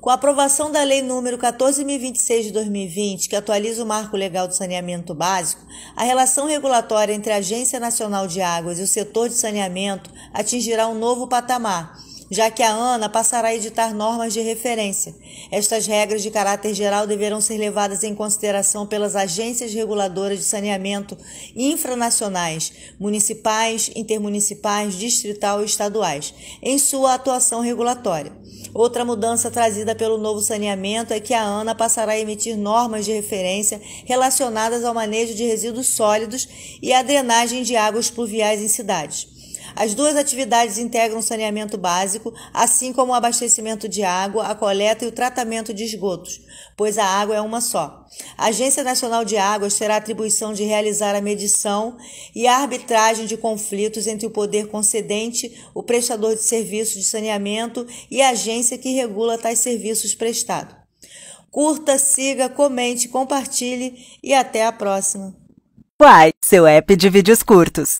Com a aprovação da Lei Número 14.026 de 2020, que atualiza o marco legal do saneamento básico, a relação regulatória entre a Agência Nacional de Águas e o setor de saneamento atingirá um novo patamar, já que a ANA passará a editar normas de referência. Estas regras de caráter geral deverão ser levadas em consideração pelas agências reguladoras de saneamento infranacionais, municipais, intermunicipais, distrital e estaduais, em sua atuação regulatória. Outra mudança trazida pelo novo saneamento é que a ANA passará a emitir normas de referência relacionadas ao manejo de resíduos sólidos e à drenagem de águas pluviais em cidades. As duas atividades integram saneamento básico, assim como o abastecimento de água, a coleta e o tratamento de esgotos, pois a água é uma só. A Agência Nacional de Águas terá a atribuição de realizar a medição e a arbitragem de conflitos entre o poder concedente, o prestador de serviços de saneamento e a agência que regula tais serviços prestados. Curta, siga, comente, compartilhe e até a próxima. Uai, seu app de vídeos curtos.